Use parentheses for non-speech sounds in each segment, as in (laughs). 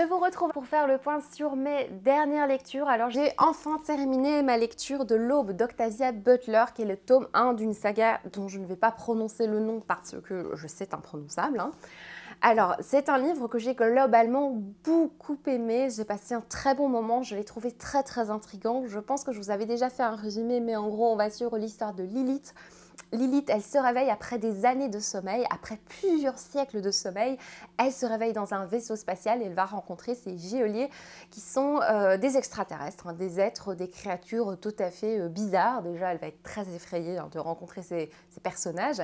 Je vous retrouve pour faire le point sur mes dernières lectures. Alors j'ai enfin terminé ma lecture de l'aube d'Octavia Butler, qui est le tome 1 d'une saga dont je ne vais pas prononcer le nom parce que je sais imprononçable. Hein. Alors, c'est un livre que j'ai globalement beaucoup aimé. J'ai passé un très bon moment. Je l'ai trouvé très très intrigant. Je pense que je vous avais déjà fait un résumé, mais en gros, on va sur l'histoire de Lilith, Lilith, elle se réveille après des années de sommeil, après plusieurs siècles de sommeil. Elle se réveille dans un vaisseau spatial et elle va rencontrer ces géoliers qui sont euh, des extraterrestres, hein, des êtres, des créatures tout à fait euh, bizarres. Déjà, elle va être très effrayée hein, de rencontrer ces, personnages.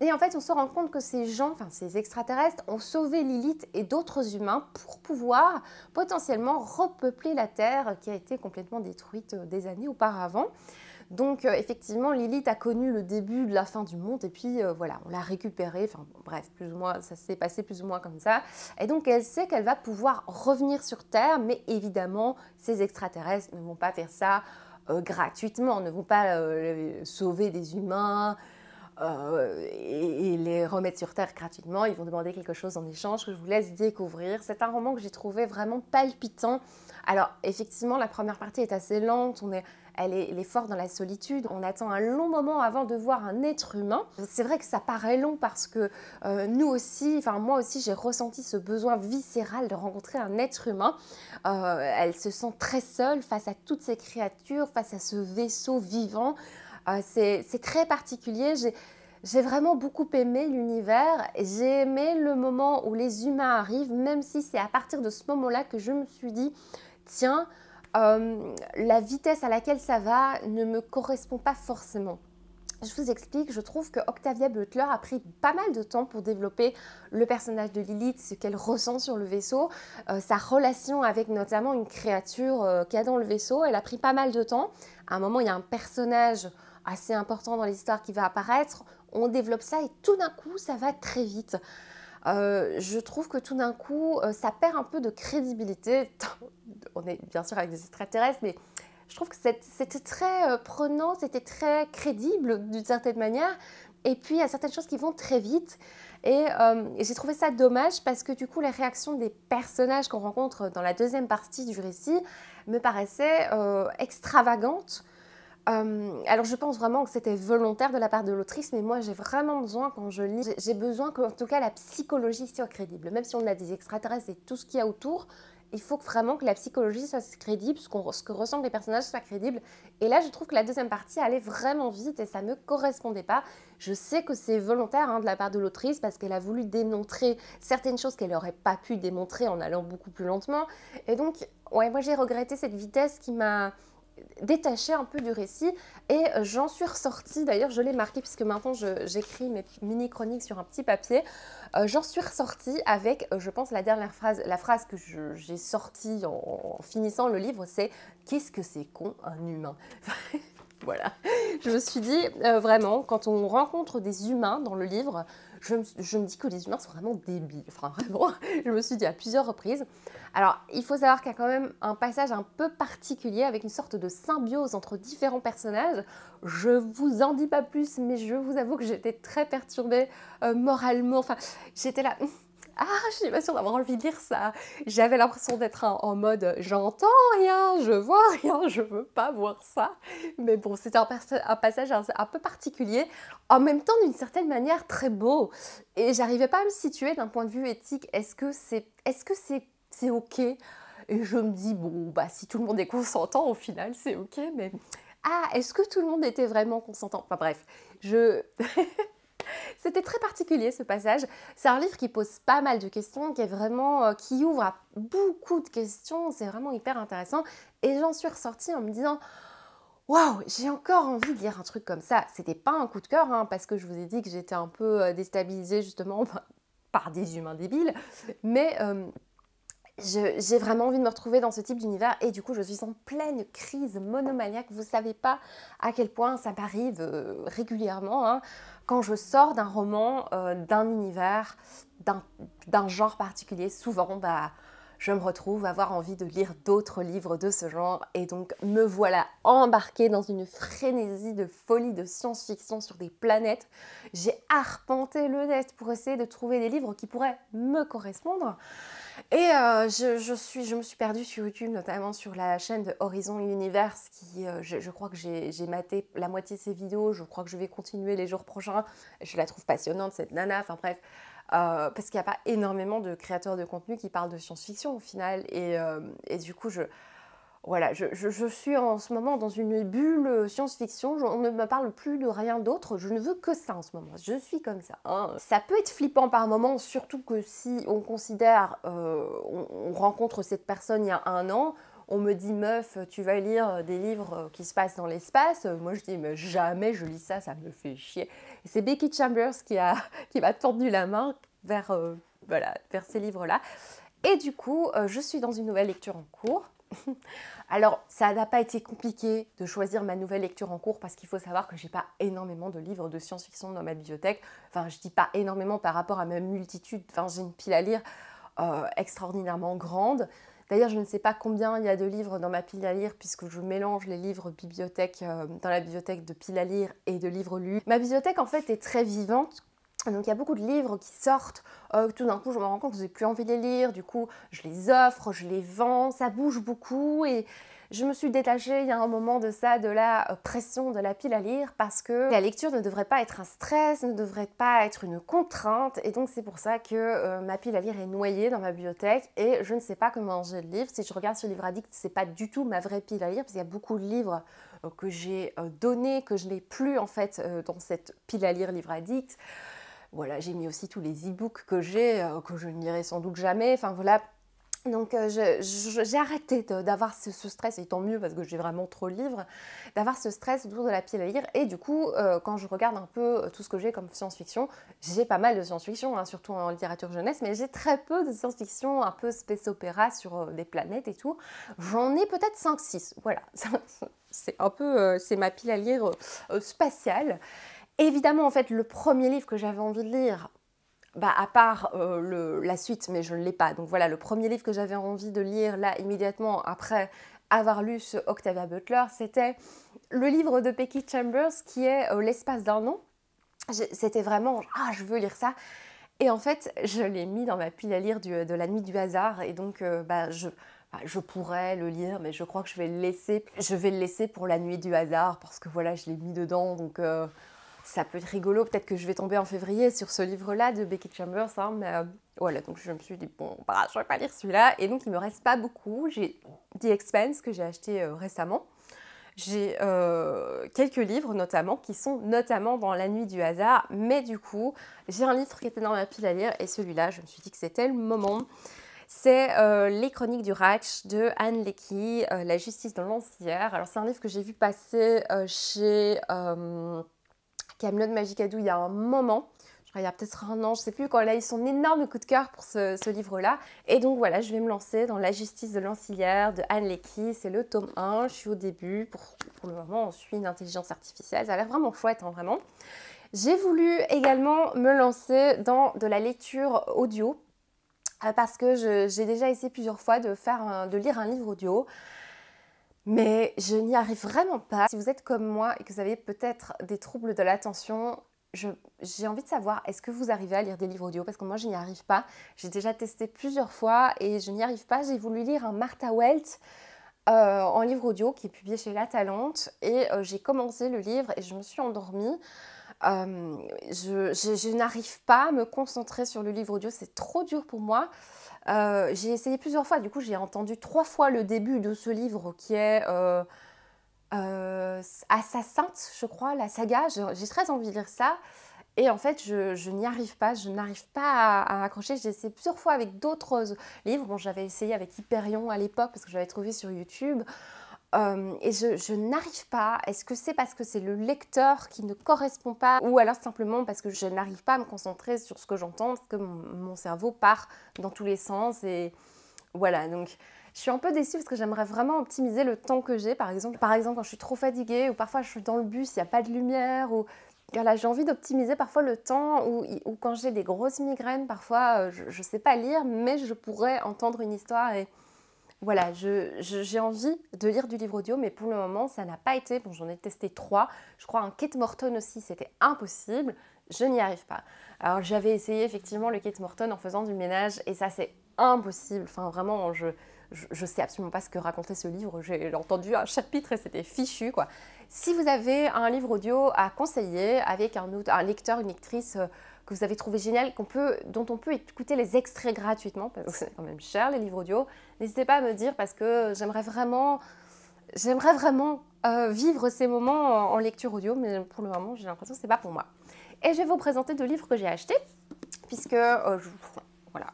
Et en fait, on se rend compte que ces gens, enfin ces extraterrestres, ont sauvé Lilith et d'autres humains pour pouvoir potentiellement repeupler la Terre qui a été complètement détruite euh, des années auparavant. Donc euh, effectivement, Lilith a connu le début de la fin du monde et puis euh, voilà, on l'a récupérée. Enfin bref, plus ou moins, ça s'est passé plus ou moins comme ça. Et donc elle sait qu'elle va pouvoir revenir sur Terre, mais évidemment, ces extraterrestres ne vont pas faire ça euh, gratuitement, ne vont pas sauver des humains. et, les remettre sur Terre gratuitement. Ils vont demander quelque chose en échange que je vous laisse découvrir. C'est un roman que j'ai trouvé vraiment palpitant alors effectivement, la première partie est assez lente, on est, elle, est, fort dans la solitude, on attend un long moment avant de voir un être humain. C'est vrai que ça paraît long parce que euh, nous aussi, enfin moi aussi, j'ai ressenti ce besoin viscéral de rencontrer un être humain. Euh, elle se sent très seule face à toutes ces créatures, face à ce vaisseau vivant. Euh, c'est très particulier. J'ai vraiment beaucoup aimé l'univers, j'ai aimé le moment où les humains arrivent, même si c'est à partir de ce moment-là que je me suis dit, tiens, euh, la vitesse à laquelle ça va ne me correspond pas forcément. Je vous explique, je trouve que Octavia Butler a pris pas mal de temps pour développer le personnage de Lilith, ce qu'elle ressent sur le vaisseau, euh, sa relation avec notamment une créature qui euh, qu'il a dans le vaisseau. Elle a pris pas mal de temps. À un moment, il y a un personnage assez important dans l'histoire qui va apparaître. On développe ça et tout d'un coup, ça va très vite. Euh, je trouve que tout d'un coup, euh, ça perd un peu de crédibilité. (laughs) On est bien sûr avec des extraterrestres, mais je trouve que c'était très euh, prenant, c'était très crédible d'une certaine manière. Et puis, il y a certaines choses qui vont très vite. Et, j'ai trouvé ça dommage parce que du coup, les réactions des personnages qu'on rencontre dans la deuxième partie du récit me paraissaient extravagantes euh, alors je pense vraiment que c'était volontaire de la part de l'autrice, mais moi j'ai vraiment besoin, quand je lis, j'ai besoin que en tout cas la psychologie soit crédible. Même si on a des extraterrestres et tout ce qu'il y a autour, il faut vraiment que la psychologie soit crédible, ce, ce que ressentent les personnages soit crédible. Et là je trouve que la deuxième partie allait vraiment vite et ça ne me correspondait pas. Je sais que c'est volontaire hein, de la part de l'autrice parce qu'elle a voulu démontrer certaines choses qu'elle n'aurait pas pu démontrer en allant beaucoup plus lentement. Et donc, ouais, moi j'ai regretté cette vitesse qui m'a détaché un peu du récit et euh, j'en suis ressortie, d'ailleurs je l'ai marqué puisque maintenant j'écris mes mini-chroniques sur un petit papier, euh, j'en suis ressortie avec, euh, je pense, la dernière phrase, la phrase que j'ai sortie en, finissant le livre, c'est « Qu'est-ce que c'est con un humain (laughs) ?» Voilà, je me suis dit, vraiment, quand on rencontre des humains dans le livre, je me, dis que les humains sont vraiment débiles. Enfin, vraiment, (laughs) je me suis dit à plusieurs reprises. Alors, il faut savoir qu'il y a quand même un passage un peu particulier avec une sorte de symbiose entre différents personnages. Je vous en dis pas plus, mais je vous avoue que j'étais très perturbée euh, moralement. Enfin, j'étais là. Hum, ah, je suis pas sûre d'avoir envie de lire ça. J'avais l'impression d'être en mode j'entends rien, je vois (laughs) rien, je veux pas voir ça. Mais bon, c'était un, passage un, peu particulier, en même temps d'une certaine manière très beau. Et j'arrivais pas à me situer d'un point de vue éthique. Est-ce que c'est est-ce que c'est c'est ok Et je me dis bon bah si tout le monde est consentant au final c'est ok. Mais ah est-ce que tout le monde était vraiment consentant Enfin bref, je (laughs) C'était très particulier ce passage. C'est un livre qui pose pas mal de questions, qui est vraiment, euh, qui ouvre à beaucoup de questions. C'est vraiment hyper intéressant. Et j'en suis ressortie en me disant. Waouh, j'ai encore envie de lire un truc comme ça. C'était pas un coup de cœur, hein, parce que je vous ai dit que j'étais un peu euh, déstabilisée justement (laughs) par des humains débiles. Mais euh, j'ai vraiment envie de me retrouver dans ce type d'univers et du coup je suis en pleine crise monomaniaque. Vous savez pas à quel point ça m'arrive euh, régulièrement hein, quand je sors d'un roman, euh, d'un univers, d'un genre particulier. Souvent, bah, je me retrouve à avoir envie de lire d'autres livres de ce genre et donc me voilà embarquée dans une frénésie de folie de science-fiction sur des planètes. J'ai arpenté le net pour essayer de trouver des livres qui pourraient me correspondre. Et euh, je, je, suis, je me suis perdue sur YouTube, notamment sur la chaîne de Horizon Universe, qui, euh, je, crois que j'ai maté la moitié de ses vidéos, je crois que je vais continuer les jours prochains. Je la trouve passionnante, cette nana, enfin bref. Euh, parce qu'il n'y a pas énormément de créateurs de contenu qui parlent de science-fiction au final. Et, et du coup, je, voilà, je, suis en ce moment dans une bulle science-fiction, on ne me parle plus de rien d'autre, je ne veux que ça en ce moment, je suis comme ça. Hein. Ça peut être flippant par moment, surtout que si on considère, euh, on, rencontre cette personne il y a un an, on me dit meuf, tu vas lire des livres qui se passent dans l'espace, moi je dis mais jamais je lis ça, ça me fait chier. C'est Becky Chambers qui (laughs) m'a qui tendu la main euh, vers, ces livres-là. Et du coup, euh, je suis dans une nouvelle lecture en cours. (laughs) Alors, ça n'a pas été compliqué de choisir ma nouvelle lecture en cours parce qu'il faut savoir que j'ai pas énormément de livres de science-fiction dans ma bibliothèque. Enfin, je dis pas énormément par rapport à ma multitude. Enfin, j'ai une pile à lire euh, extraordinairement grande. D'ailleurs, je ne sais pas combien il y a de livres dans ma pile à lire puisque je mélange les livres bibliothèque euh, dans la bibliothèque de pile à lire et de livres lus. Ma bibliothèque en fait est très vivante donc il y a beaucoup de livres qui sortent. Euh, tout d'un coup, je me rends compte que je n'ai plus envie de les lire. Du coup, je les offre, je les vends. Ça bouge beaucoup et je me suis détachée il y a un moment de ça, de la euh, pression de la pile à lire, parce que la lecture ne devrait pas être un stress, ne devrait pas être une contrainte, et donc c'est pour ça que euh, ma pile à lire est noyée dans ma bibliothèque, et je ne sais pas comment j'ai le livre. Si je regarde sur Livre Addict, c'est pas du tout ma vraie pile à lire, parce qu'il y a beaucoup de livres que j'ai donnés, que je n'ai plus en fait dans cette pile à lire Livre Addict. Voilà, j'ai mis aussi tous les e-books que j'ai, euh, que je ne lirai sans doute jamais. Enfin voilà. Donc euh, j'ai arrêté d'avoir ce, stress, et tant mieux parce que j'ai vraiment trop de livres, d'avoir ce stress autour de la pile à lire. Et du coup, euh, quand je regarde un peu tout ce que j'ai comme science-fiction, j'ai pas mal de science-fiction, hein, surtout en littérature jeunesse, mais j'ai très peu de science-fiction un peu space-opéra sur des planètes et tout. J'en ai peut-être 5-6, voilà. (laughs) c'est un peu, c'est ma pile à lire spatiale. Évidemment, en fait, le premier livre que j'avais envie de lire, bah, à part euh, la suite, mais je ne l'ai pas. Donc voilà, le premier livre que j'avais envie de lire là immédiatement après avoir lu ce Octavia Butler, c'était le livre de Becky Chambers qui est euh, L'espace d'un nom. C'était vraiment, ah, je veux lire ça. Et en fait, je l'ai mis dans ma pile à lire de la nuit du hasard. Et donc, euh, bah, je, bah, je pourrais le lire, mais je crois que je vais le laisser. Je vais le laisser pour la nuit du hasard parce que voilà, je l'ai mis dedans. Donc, ça peut être rigolo, peut-être que je vais tomber en février sur ce livre-là de Becky Chambers, hein, mais euh, voilà, donc je me suis dit, bon, je bah, je vais pas lire celui-là, et donc il me reste pas beaucoup, j'ai The Expense que j'ai acheté euh, récemment, j'ai euh, quelques livres notamment, qui sont notamment dans La Nuit du hasard, mais du coup, j'ai un livre qui était dans ma pile à lire, et celui-là, je me suis dit que c'était le moment c'est Les Chroniques du Ratch de Anne Lecky, La justice dans l'ancière. Alors, c'est un livre que j'ai vu passer chez. Camelot Adou il y a un moment. il y a peut-être un an, je ne sais plus, quand elle a eu son énorme coup de cœur pour ce, livre-là. Et donc voilà, je vais me lancer dans La justice de l'Ancillaire de Anne Lecky. C'est le tome 1, je suis au début. Pour, le moment, on suit une intelligence artificielle. Ça a l'air vraiment chouette, hein, vraiment. J'ai voulu également me lancer dans de la lecture audio euh, parce que j'ai déjà essayé plusieurs fois de, faire de lire un livre audio mais je n'y arrive vraiment pas. Si vous êtes comme moi et que vous avez peut-être des troubles de l'attention, j'ai envie de savoir, est-ce que vous arrivez à lire des livres audio Parce que moi, je n'y arrive pas. J'ai déjà testé plusieurs fois et je n'y arrive pas. J'ai voulu lire un Martha Welt euh, en livre audio qui est publié chez La Talente et euh, j'ai commencé le livre et je me suis endormie. Euh, je, n'arrive pas à me concentrer sur le livre audio, c'est trop dur pour moi. Euh, j'ai essayé plusieurs fois, du coup j'ai entendu trois fois le début de ce livre qui est euh, euh je crois, la saga. J'ai très envie de lire ça. Et en fait, je, n'y arrive pas, je n'arrive pas à, à accrocher. J'ai essayé plusieurs fois avec d'autres livres. Bon, j'avais essayé avec Hyperion à l'époque parce que j'avais trouvé sur YouTube. Euh, et je, n'arrive pas. Est-ce que c'est parce que c'est le lecteur qui ne correspond pas ou alors simplement parce que je n'arrive pas à me concentrer sur ce que j'entends parce que mon, cerveau part dans tous les sens et voilà donc je suis un peu déçue parce que j'aimerais vraiment optimiser le temps que j'ai par exemple par exemple quand je suis trop fatiguée ou parfois je suis dans le bus il n'y a pas de lumière ou voilà, j'ai envie d'optimiser parfois le temps ou, quand j'ai des grosses migraines, parfois euh, je ne sais pas lire, mais je pourrais entendre une histoire et, voilà, j'ai envie de lire du livre audio, mais pour le moment, ça n'a pas été. Bon, j'en ai testé trois. Je crois un Kate Morton aussi, c'était impossible. Je n'y arrive pas. Alors, j'avais essayé effectivement le Kate Morton en faisant du ménage, et ça, c'est impossible. Enfin, vraiment, je, je, sais absolument pas ce que racontait ce livre. J'ai entendu un chapitre et c'était fichu, quoi. Si vous avez un livre audio à conseiller avec un, un lecteur, une lectrice euh, que vous avez trouvé génial, qu'on peut, dont on peut écouter les extraits gratuitement, parce que c'est quand même cher les livres audio, n'hésitez pas à me dire parce que j'aimerais vraiment, j'aimerais vraiment euh, vivre ces moments en, lecture audio, mais pour le moment j'ai l'impression que ce n'est pas pour moi. Et je vais vous présenter deux livres que j'ai achetés, puisque euh, voilà.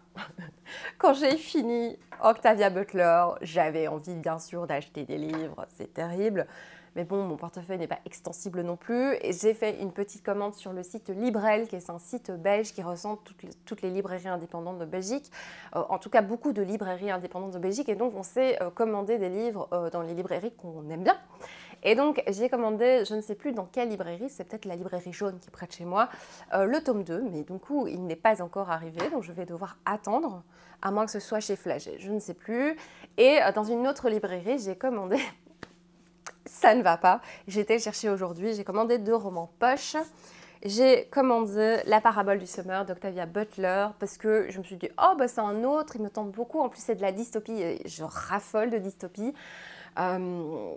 (laughs) Quand j'ai fini Octavia Butler, j'avais envie bien sûr d'acheter des livres, c'est terrible. Mais bon, mon portefeuille n'est pas extensible non plus. Et j'ai fait une petite commande sur le site Librel, qui est un site belge qui ressemble toutes les, toutes les librairies indépendantes de Belgique. Euh, en tout cas, beaucoup de librairies indépendantes de Belgique. Et donc, on sait euh, commander des livres euh, dans les librairies qu'on aime bien. Et donc, j'ai commandé, je ne sais plus dans quelle librairie, c'est peut-être la librairie jaune qui est près de chez moi, le tome 2. Mais du coup, il n'est pas encore arrivé, donc je vais devoir attendre, à moins que ce soit chez Flagey, je ne sais plus. Et dans une autre librairie, j'ai commandé (laughs) ça ne va pas. J'ai été chercher aujourd'hui, j'ai commandé deux romans poche. J'ai commandé La parabole du summer d'Octavia Butler parce que je me suis dit, oh, bah, c'est un autre, il me tente beaucoup. En plus, c'est de la dystopie et je raffole de dystopie. Euh,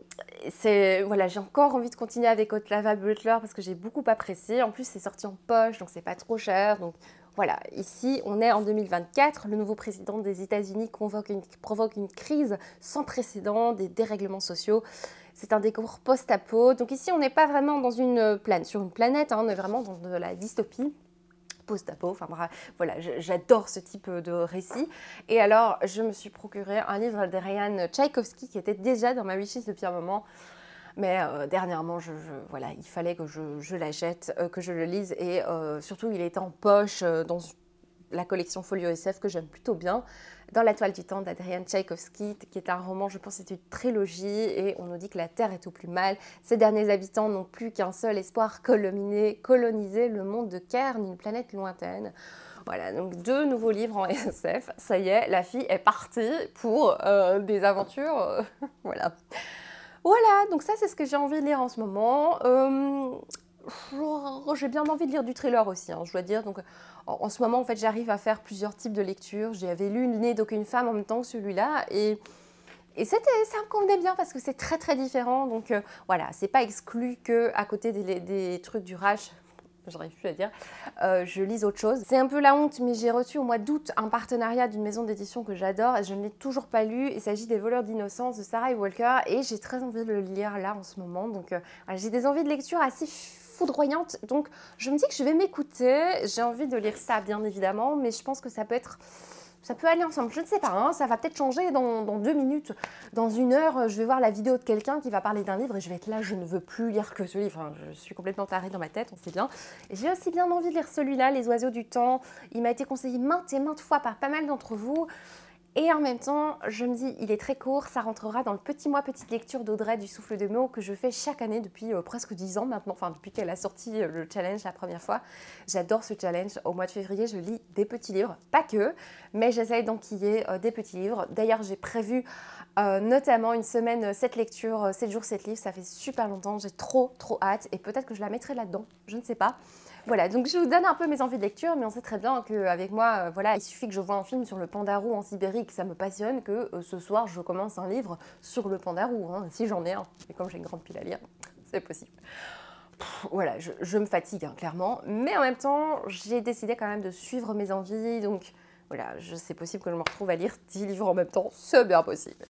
c'est voilà, j'ai encore envie de continuer avec Octavia Butler parce que j'ai beaucoup apprécié. En plus, c'est sorti en poche, donc c'est pas trop cher. Donc voilà, ici, on est en 2024. Le nouveau président des États-Unis provoque une crise sans précédent, des dérèglements sociaux c'est un décor post-apo. Donc ici, on n'est pas vraiment dans une euh, sur une planète, hein, on est vraiment dans de la dystopie post-apo. Enfin voilà, j'adore ce type euh, de récit. Et alors, je me suis procuré un livre d'Ariane Tchaïkovski qui était déjà dans ma wishlist depuis un moment. Mais euh, dernièrement, voilà, il fallait que je, la l'achète, que je le lise. Et surtout, il est en poche dans la collection Folio SF que j'aime plutôt bien dans La toile du temps d'Adrienne Tchaïkovski, qui est un roman, je pense, c'est une trilogie, et on nous dit que la Terre est au plus mal. Ses derniers habitants n'ont plus qu'un seul espoir, coloniser, coloniser le monde de Kern, une planète lointaine. Voilà, donc deux nouveaux livres en SF. Ça y est, la fille est partie pour euh, des aventures. Euh, (laughs) voilà. Voilà, donc ça c'est ce que j'ai envie de lire en ce moment. Euh, Oh, j'ai bien envie de lire du thriller aussi, hein, je dois dire. Donc, en, ce moment, en fait, j'arrive à faire plusieurs types de lectures. J'avais lu Le nez d'aucune femme en même temps que celui-là. Et, et ça me convenait bien parce que c'est très, très différent. Donc, euh, voilà, c'est pas exclu que à côté des, trucs du rage, (laughs) j'arrive plus à dire, euh, je lise autre chose. C'est un peu la honte, mais j'ai reçu au mois d'août un partenariat d'une maison d'édition que j'adore et je ne l'ai toujours pas lu. Il s'agit des Voleurs d'innocence de Sarah et Walker et j'ai très envie de le lire là en ce moment. Donc euh, j'ai des envies de lecture assez foudroyante. Donc, je me dis que je vais m'écouter. J'ai envie de lire ça, bien évidemment, mais je pense que ça peut être ça peut aller ensemble. Je ne sais pas, hein. ça va peut-être changer dans, deux minutes, dans une heure. Je vais voir la vidéo de quelqu'un qui va parler d'un livre et je vais être là, je ne veux plus lire que ce livre. Hein. je suis complètement tarée dans ma tête, on sait bien. J'ai aussi bien envie de lire celui-là, Les oiseaux du temps. Il m'a été conseillé maintes et maintes fois par pas mal d'entre vous. Et en même temps, je me dis, il est très court, ça rentrera dans le petit mois, petite lecture d'Audrey du souffle de mots que je fais chaque année depuis euh, presque 10 ans maintenant, enfin depuis qu'elle a sorti euh, le challenge la première fois. J'adore ce challenge. Au mois de février, je lis des petits livres, pas que, mais j'essaye d'enquiller euh, des petits livres. D'ailleurs, j'ai prévu notamment une semaine, cette lecture, 7 jours, 7 livres. Ça fait super longtemps, j'ai trop, trop hâte et peut-être que je la mettrai là-dedans, je ne sais pas. Voilà, donc je vous donne un peu mes envies de lecture, mais on sait très bien qu'avec moi, euh, voilà, il suffit que je vois un film sur le pandarou en Sibérie que ça me passionne, que euh, ce soir je commence un livre sur le pandarou, hein, si j'en ai un. Et comme j'ai une grande pile à lire, (laughs) c'est possible. voilà, je, me fatigue hein, clairement, mais en même temps, j'ai décidé quand même de suivre mes envies, donc voilà, c'est possible que je me retrouve à lire 10 livres en même temps, c'est bien possible.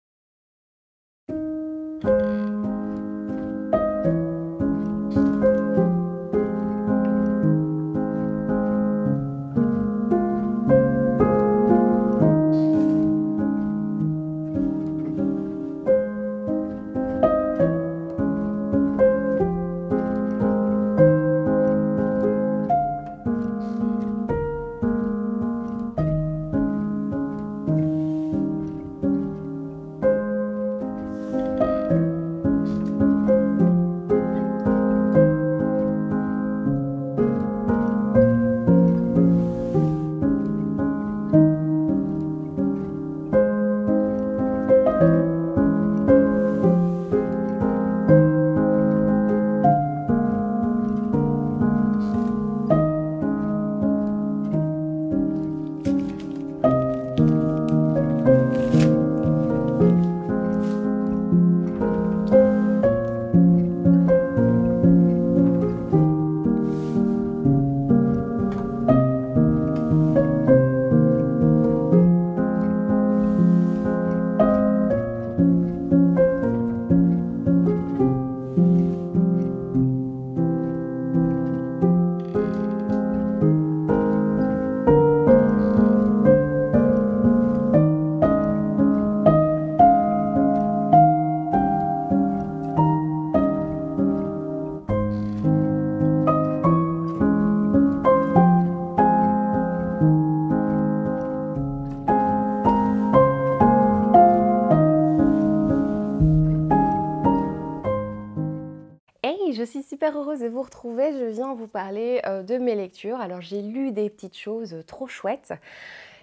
heureuse de vous retrouver. Je viens vous parler euh, de mes lectures. Alors j'ai lu des petites choses euh, trop chouettes.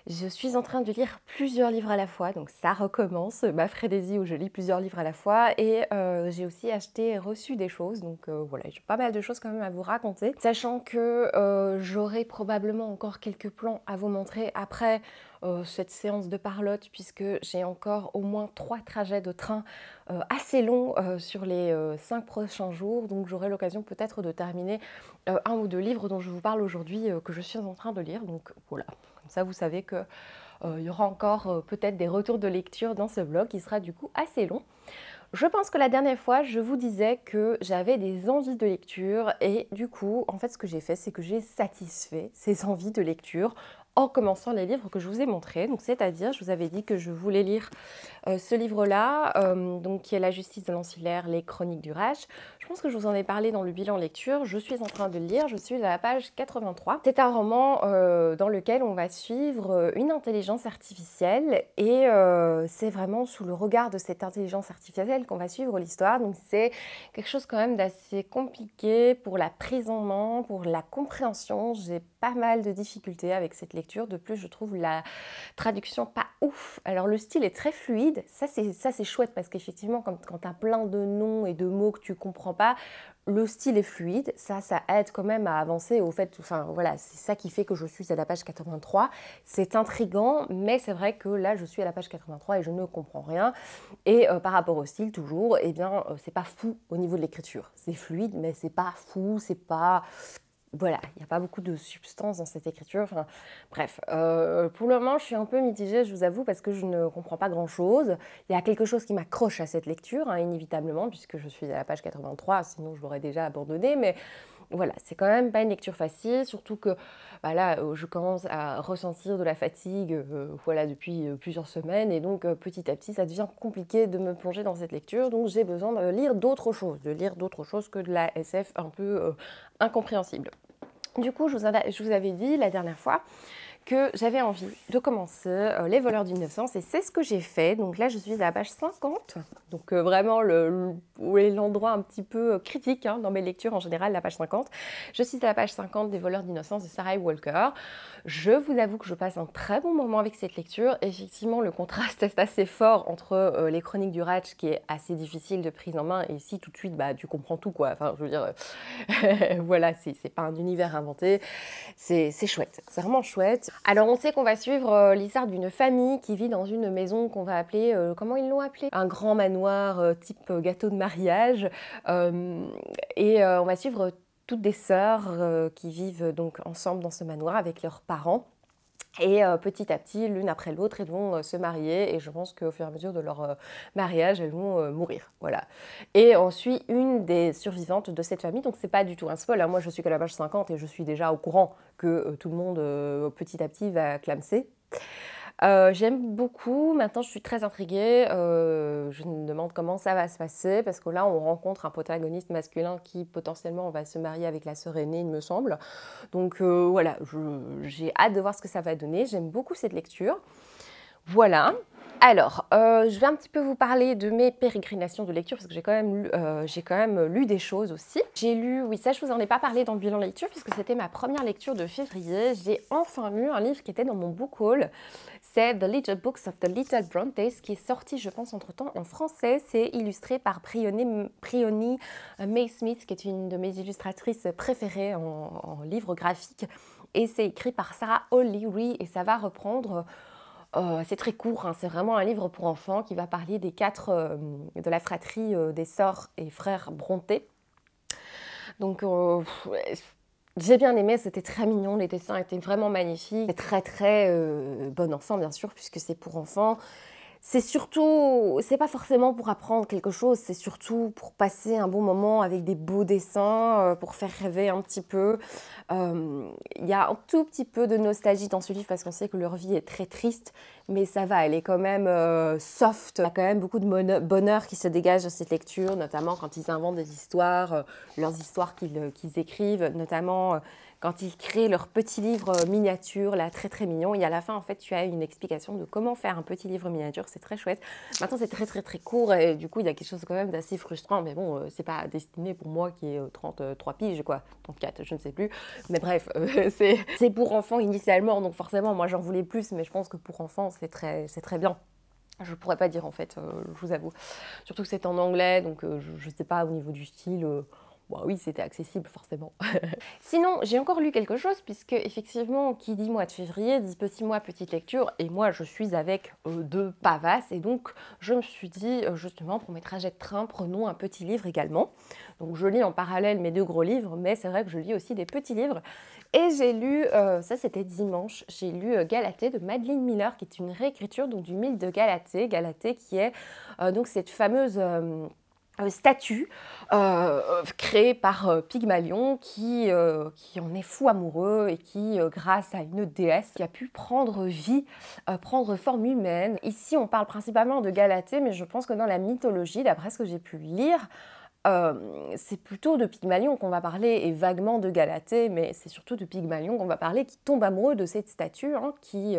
Je suis en train de lire plusieurs livres à la fois, donc ça recommence, ma frédésie où je lis plusieurs livres à la fois, et euh, j'ai aussi acheté et reçu des choses, donc voilà, j'ai pas mal de choses quand même à vous raconter, sachant que j'aurai probablement encore quelques plans à vous montrer après euh, cette séance de parlotte puisque j'ai encore au moins trois trajets de train euh, assez longs euh, sur les cinq prochains jours. Donc j'aurai l'occasion peut-être de terminer un ou deux livres dont je vous parle aujourd'hui que je suis en train de lire. Donc voilà, comme ça vous savez que il y aura encore peut-être des retours de lecture dans ce blog qui sera du coup assez long. Je pense que la dernière fois, je vous disais que j'avais des envies de lecture et du coup, en fait, ce que j'ai fait, c'est que j'ai satisfait ces envies de lecture en commençant les livres que je vous ai montrés. Donc, c'est-à-dire, je vous avais dit que je voulais lire euh, ce livre-là, euh, donc qui est La justice de l'ancillaire, les chroniques du Rage pense que je vous en ai parlé dans le bilan lecture. Je suis en train de lire, je suis à la page 83. C'est un roman euh, dans lequel on va suivre euh, une intelligence artificielle et euh, c'est vraiment sous le regard de cette intelligence artificielle qu'on va suivre l'histoire. Donc c'est quelque chose quand même d'assez compliqué pour la prise en main, pour la compréhension. J'ai pas mal de difficultés avec cette lecture. De plus, je trouve la traduction pas ouf. Alors le style est très fluide. Ça c'est ça c'est chouette parce qu'effectivement quand, quand tu as plein de noms et de mots que tu comprends pas. Le style est fluide, ça, ça aide quand même à avancer. Au fait, enfin voilà, c'est ça qui fait que je suis à la page 83. C'est intriguant mais c'est vrai que là, je suis à la page 83 et je ne comprends rien. Et euh, par rapport au style, toujours, et eh bien, euh, c'est pas fou au niveau de l'écriture. C'est fluide, mais c'est pas fou, c'est pas voilà, il n'y a pas beaucoup de substance dans cette écriture. Enfin, bref, euh, pour le moment, je suis un peu mitigée, je vous avoue, parce que je ne comprends pas grand-chose. Il y a quelque chose qui m'accroche à cette lecture, hein, inévitablement, puisque je suis à la page 83, sinon je l'aurais déjà abandonnée. Mais voilà, c'est quand même pas une lecture facile, surtout que bah là, euh, je commence à ressentir de la fatigue euh, voilà, depuis euh, plusieurs semaines, et donc petit à petit, ça devient compliqué de me plonger dans cette lecture, donc j'ai besoin de lire d'autres choses, de lire d'autres choses que de la SF un peu incompréhensible. Du coup, je vous avais dit la dernière fois que j'avais envie de commencer euh, Les voleurs d'innocence et c'est ce que j'ai fait. Donc là, je suis à la page 50, donc euh, vraiment l'endroit le, l'endroit un petit peu euh, critique hein, dans mes lectures en général, la page 50. Je suis à la page 50 des voleurs d'innocence de Sarah e. Walker. Je vous avoue que je passe un très bon moment avec cette lecture. Effectivement, le contraste est assez fort entre les chroniques du Ratch qui est assez difficile de prise en main et ici tout de suite, bah, tu comprends tout quoi. Enfin, je veux dire, (laughs) voilà, c'est pas un univers inventé. C'est chouette, c'est vraiment chouette. Alors on sait qu'on va suivre euh, l'histoire d'une famille qui vit dans une maison qu'on va appeler, euh, comment ils l'ont appelé Un grand manoir euh, type gâteau de mariage. et on va suivre toutes des sœurs qui vivent donc ensemble dans ce manoir avec leurs parents. Et euh, petit à petit, l'une après l'autre, elles vont euh, se marier et je pense qu'au fur et à mesure de leur euh, mariage, elles vont mourir. Voilà. Et ensuite, une des survivantes de cette famille, donc c'est pas du tout un spoil, hein. moi je suis qu'à la page 50 et je suis déjà au courant que tout le monde petit à petit va clamser. Euh, j'aime beaucoup. Maintenant, je suis très intriguée. Euh, je me demande comment ça va se passer parce que là, on rencontre un protagoniste masculin qui potentiellement va se marier avec la sœur aînée, il me semble. Donc euh, voilà, j'ai hâte de voir ce que ça va donner. J'aime beaucoup cette lecture. Voilà. Alors, euh, je vais un petit peu vous parler de mes pérégrinations de lecture parce que j'ai quand, même lu, euh, quand même euh, lu des choses aussi. J'ai lu, oui, ça je vous en ai pas parlé dans le bilan lecture puisque c'était ma première lecture de février. J'ai enfin lu un livre qui était dans mon book haul. C'est The Little Books of the Little Brontes qui est sorti, je pense, entre-temps en français. C'est illustré par Briony, May Smith qui est une de mes illustratrices préférées en, livres livre graphique. Et c'est écrit par Sarah O'Leary et ça va reprendre... Euh, c'est très court, hein. c'est vraiment un livre pour enfants qui va parler des quatre, euh, de la fratrie euh, des sœurs et frères Bronté. Donc j'ai bien aimé, c'était très mignon, les dessins étaient vraiment magnifiques, très très bon enfant bien sûr puisque c'est pour enfants c'est surtout, c'est pas forcément pour apprendre quelque chose, c'est surtout pour passer un bon moment avec des beaux dessins, euh, pour faire rêver un petit peu. Euh, il y a un tout petit peu de nostalgie dans ce livre parce qu'on sait que leur vie est très triste, mais ça va, elle est quand même euh, soft. Il y a quand même beaucoup de bonheur qui se dégage de cette lecture, notamment quand ils inventent des histoires, leurs histoires qu'ils écrivent, notamment quand ils créent leur petit livre miniature, là, très très mignon. Et à la fin, en fait, tu as une explication de comment faire un petit livre miniature. C'est très chouette. Maintenant, c'est très très très court et du coup, il y a quelque chose quand même d'assez frustrant. Mais bon, euh, c'est pas destiné pour moi qui ai 33 euh, piges, quoi. 34, je ne sais plus. Mais bref, (laughs) euh, c'est pour enfants initialement. Donc forcément, moi, j'en voulais plus. Mais je pense que pour enfants, c'est très, très bien. Je pourrais pas dire en fait, je vous avoue. Surtout que c'est en anglais, donc je ne sais pas au niveau du style. Bah oui, c'était accessible, forcément. (laughs) Sinon, j'ai encore lu quelque chose, puisque effectivement, qui dit mois de février, dit petit mois, petite lecture, et moi, je suis avec euh, deux pavasses, et donc je me suis dit, euh, justement, pour mes trajets de train, prenons un petit livre également. Donc, je lis en parallèle mes deux gros livres, mais c'est vrai que je lis aussi des petits livres. Et j'ai lu, euh, ça c'était dimanche, j'ai lu Galatée de Madeleine Miller, qui est une réécriture donc, du mythe de Galatée. Galatée qui est donc cette fameuse euh, statue euh, créée par euh, Pygmalion qui, qui, en est fou amoureux et qui, grâce à une déesse, qui a pu prendre vie, prendre forme humaine. Ici, on parle principalement de Galatée, mais je pense que dans la mythologie, d'après ce que j'ai pu lire, c'est plutôt de Pygmalion qu'on va parler et vaguement de Galatée, mais c'est surtout de Pygmalion qu'on va parler qui tombe amoureux de cette statue hein, qui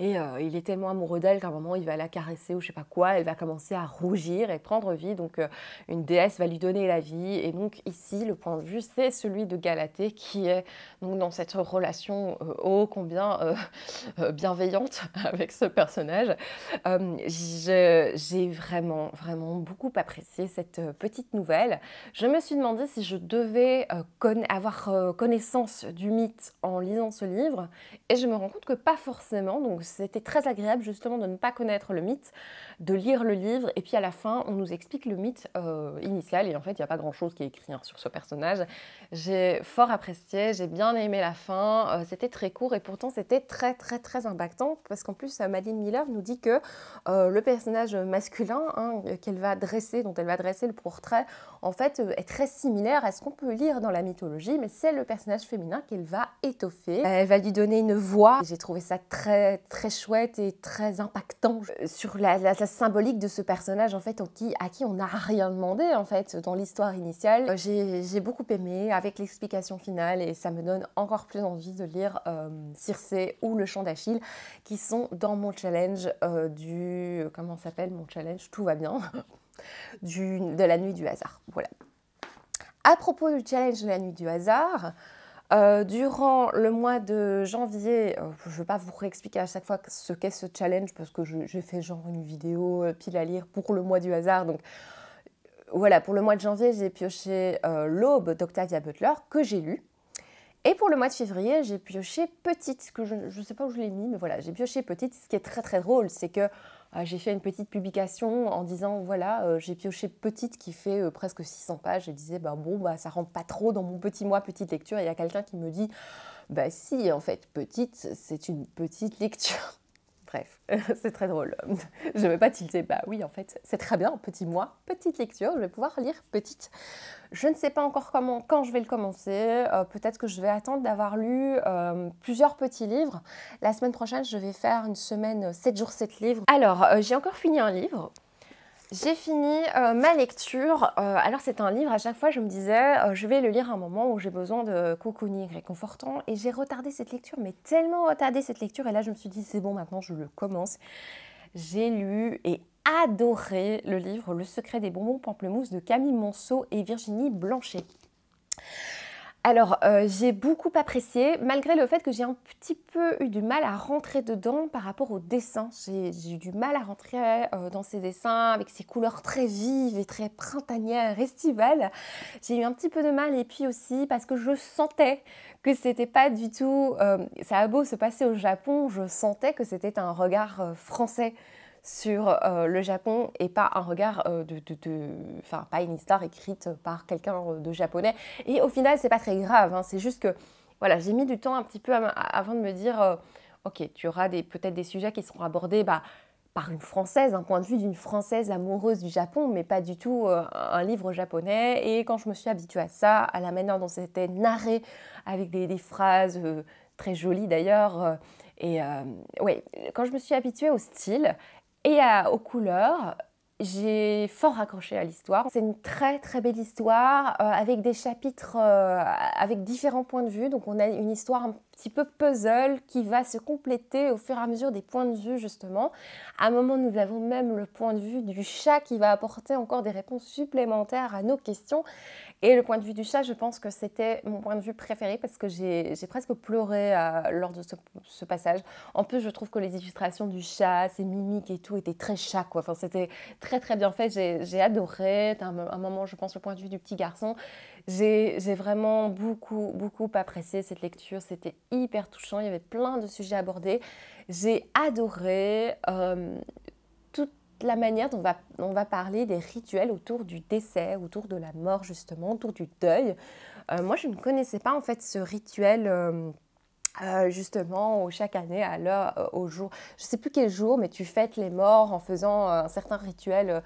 et euh, il est tellement amoureux d'elle qu'à un moment, il va la caresser ou je sais pas quoi. Elle va commencer à rougir et prendre vie. Donc, euh, une déesse va lui donner la vie. Et donc, ici, le point de vue, c'est celui de Galatée qui est donc dans cette relation euh, ô combien (laughs) bienveillante (laughs) avec ce personnage. J'ai vraiment, vraiment beaucoup apprécié cette petite nouvelle. Je me suis demandé si je devais avoir connaissance du mythe en lisant ce livre. Et je me rends compte que pas forcément. Donc, c'était très agréable justement de ne pas connaître le mythe, de lire le livre, et puis à la fin, on nous explique le mythe euh, initial, et en fait, il n'y a pas grand-chose qui est écrit hein, sur ce personnage. J'ai fort apprécié, j'ai bien aimé la fin, euh, c'était très court, et pourtant c'était très très très impactant, parce qu'en plus, Madeleine Miller nous dit que euh, le personnage masculin hein, qu'elle va dresser, dont elle va dresser le portrait, en fait, est très similaire à ce qu'on peut lire dans la mythologie, mais c'est le personnage féminin qu'elle va étoffer. Elle va lui donner une voix, j'ai trouvé ça très très très chouette et très impactant euh, sur la, symbolique de ce personnage en fait, qui, à qui on n'a rien demandé en fait dans l'histoire initiale. Euh, j'ai beaucoup aimé avec l'explication finale et ça me donne encore plus envie de lire euh, Circe Circé ou Le Chant d'Achille qui sont dans mon challenge du comment s'appelle mon challenge Tout va bien (laughs) du, de la nuit du hasard. Voilà. À propos du challenge de la nuit du hasard, euh, durant le mois de janvier, euh, je ne vais pas vous réexpliquer à chaque fois ce qu'est ce challenge parce que j'ai fait genre une vidéo euh, pile à lire pour le mois du hasard. Donc voilà, pour le mois de janvier, j'ai pioché L'Aube d'Octavia Butler que j'ai lue. Et pour le mois de février, j'ai pioché petite, que je ne sais pas où je l'ai mis, mais voilà, j'ai pioché petite. Ce qui est très très drôle, c'est que euh, j'ai fait une petite publication en disant voilà, euh, j'ai pioché petite qui fait euh, presque 600 pages. Et disais bah bon, bah ça rentre pas trop dans mon petit mois petite lecture. et Il y a quelqu'un qui me dit bah si, en fait, petite, c'est une petite lecture. Bref, (laughs) c'est très drôle. Je ne vais pas tilter. Bah oui, en fait, c'est très bien. Petit mois, petite lecture. Je vais pouvoir lire petite. Je ne sais pas encore comment, quand je vais le commencer. Euh, peut-être que je vais attendre d'avoir lu euh, plusieurs petits livres. La semaine prochaine, je vais faire une semaine 7 jours 7 livres. Alors, euh, j'ai encore fini un livre j'ai fini euh, ma lecture. Euh, alors c'est un livre, à chaque fois je me disais, euh, je vais le lire à un moment où j'ai besoin de cocooning réconfortant. Et j'ai retardé cette lecture, mais tellement retardé cette lecture. Et là je me suis dit, c'est bon, maintenant je le commence. J'ai lu et adoré le livre Le secret des bonbons pamplemousse de Camille Monceau et Virginie Blanchet. Alors, euh, j'ai beaucoup apprécié, malgré le fait que j'ai un petit peu eu du mal à rentrer dedans par rapport au dessin. J'ai eu du mal à rentrer euh, dans ces dessins avec ces couleurs très vives et très printanières, estivales. J'ai eu un petit peu de mal et puis aussi parce que je sentais que c'était pas du tout. Euh, ça a beau se passer au Japon, je sentais que c'était un regard français sur euh, le Japon et pas un regard euh, de, enfin pas une histoire écrite par quelqu'un euh, de japonais. Et au final, c'est pas très grave. Hein. c'est juste que, voilà, j'ai mis du temps un petit peu avant de me dire, ok, tu auras peut-être des sujets qui seront abordés, bah, par une Française, un point de vue d'une Française amoureuse du Japon, mais pas du tout un livre japonais. Et quand je me suis habituée à ça, à la manière dont c'était narré, avec des, phrases très jolies d'ailleurs, et ouais, quand je me suis habituée au style, et euh, aux couleurs. J'ai fort raccroché à l'histoire. C'est une très très belle histoire euh, avec des chapitres euh, avec différents points de vue. Donc on a une histoire petit peu puzzle qui va se compléter au fur et à mesure des points de vue justement. À un moment, nous avons même le point de vue du chat qui va apporter encore des réponses supplémentaires à nos questions. Et le point de vue du chat, je pense que c'était mon point de vue préféré parce que j'ai presque pleuré euh, lors de ce, passage. En plus, je trouve que les illustrations du chat, ses mimiques et tout étaient très chat quoi. Enfin, c'était très très bien fait. J'ai adoré. à un moment, je pense, le point de vue du petit garçon. J'ai vraiment beaucoup, beaucoup apprécié cette lecture. C'était hyper touchant. Il y avait plein de sujets abordés. J'ai adoré euh, toute la manière dont on va, on va, parler des rituels autour du décès, autour de la mort justement, autour du deuil. Euh, moi, je ne connaissais pas en fait ce rituel. Euh, justement où chaque année à l'heure au jour je ne sais plus quel jour mais tu fêtes les morts en faisant un certain rituel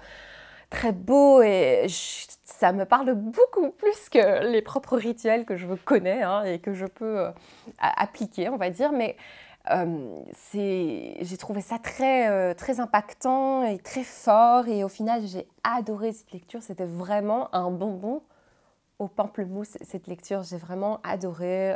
très beau et ça me parle beaucoup plus que les propres rituels que je connais hein, et que je peux euh, appliquer, on va dire. Mais euh, j'ai trouvé ça très, euh, très impactant et très fort. Et au final, j'ai adoré cette lecture. C'était vraiment un bonbon au pamplemousse, cette lecture. J'ai vraiment adoré.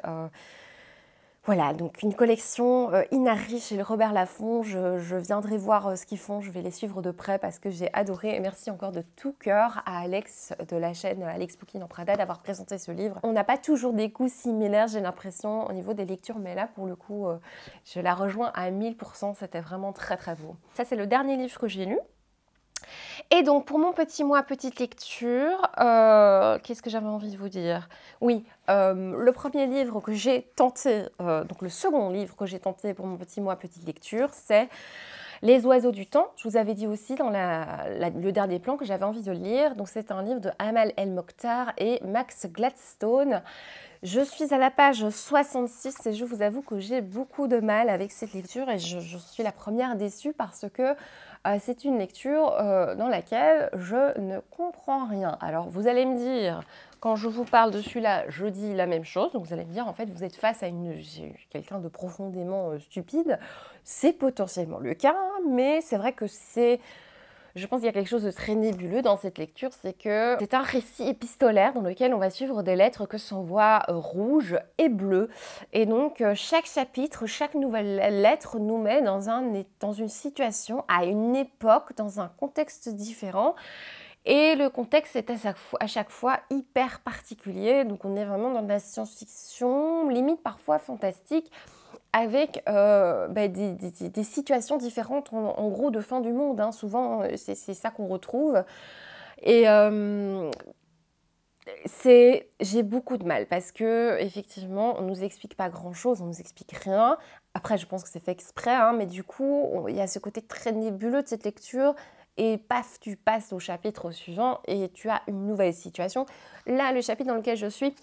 Voilà, donc une collection euh, Inari chez Robert Laffont. Je, viendrai voir euh, ce qu'ils font, je vais les suivre de près parce que j'ai adoré. Et merci encore de tout cœur à Alex de la chaîne euh, Alex Poukin en Prada d'avoir présenté ce livre. On n'a pas toujours des goûts similaires, j'ai l'impression, au niveau des lectures, mais là, pour le coup, je la rejoins à 1000%. C'était vraiment très très beau. Ça, c'est le dernier livre que j'ai lu. Et donc pour mon petit mois, petite lecture, euh, qu'est-ce que j'avais envie de vous dire Oui, euh, le premier livre que j'ai tenté, euh, donc le second livre que j'ai tenté pour mon petit mois, petite lecture, c'est Les oiseaux du temps. Je vous avais dit aussi dans le dernier plan que j'avais envie de lire. Donc c'est un livre de Amal El Mokhtar et Max Gladstone. Je suis à la page 66 et je vous avoue que j'ai beaucoup de mal avec cette lecture et je suis la première déçue parce que euh, c'est une lecture euh, dans laquelle je ne comprends rien. Alors vous allez me dire, quand je vous parle de celui-là, je dis la même chose. Donc vous allez me dire, en fait, vous êtes face à une, quelqu'un de profondément euh, stupide. C'est potentiellement le cas, hein, mais c'est vrai que c'est je pense qu'il y a quelque chose de très nébuleux dans cette lecture, c'est que c'est un récit épistolaire dans lequel on va suivre des lettres que s'envoient euh, rouges et bleues. Et donc euh, chaque chapitre, chaque nouvelle lettre nous met dans, un, dans une situation, à une époque, dans un contexte différent. Et le contexte est à chaque, fois, à chaque fois, hyper particulier, donc on est vraiment dans de la science-fiction, limite parfois fantastique avec euh, bah, des, situations différentes, en, gros, de fin du monde. Hein. Souvent, euh, c'est ça qu'on retrouve. Et euh, c'est, j'ai beaucoup de mal parce que effectivement, on nous explique pas grand-chose, on nous explique rien. Après, je pense que c'est fait exprès, hein, mais du coup, il y a ce côté très nébuleux de cette lecture. Et paf, tu passes au chapitre suivant et tu as une nouvelle situation. Là, le chapitre dans lequel je suis,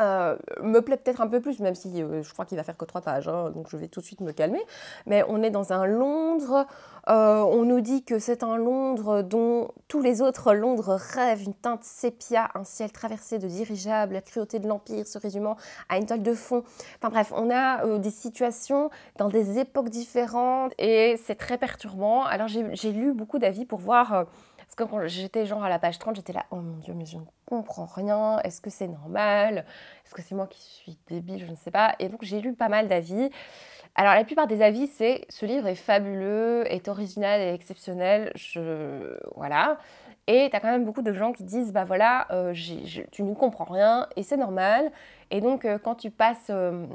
euh, me plaît peut-être un peu plus, même si euh, je crois qu'il va faire que trois pages, hein, donc je vais tout de suite me calmer. Mais on est dans un Londres, euh, on nous dit que c'est un Londres dont tous les autres Londres rêvent, une teinte sépia, un ciel traversé de dirigeables, la cruauté de l'Empire se résumant à une toile de fond. Enfin bref, on a des situations dans des époques différentes et c'est très perturbant. Alors j'ai lu beaucoup d'avis pour voir parce que quand j'étais genre à la page 30, j'étais là, oh mon dieu, mais je ne comprends rien, est-ce que c'est normal Est-ce que c'est moi qui suis débile Je ne sais pas. Et donc j'ai lu pas mal d'avis. Alors la plupart des avis, c'est ce livre est fabuleux, est original et exceptionnel, je... voilà. Et tu as quand même beaucoup de gens qui disent, bah voilà, euh, tu ne comprends rien et c'est normal. Et donc euh, quand tu passes... Euh,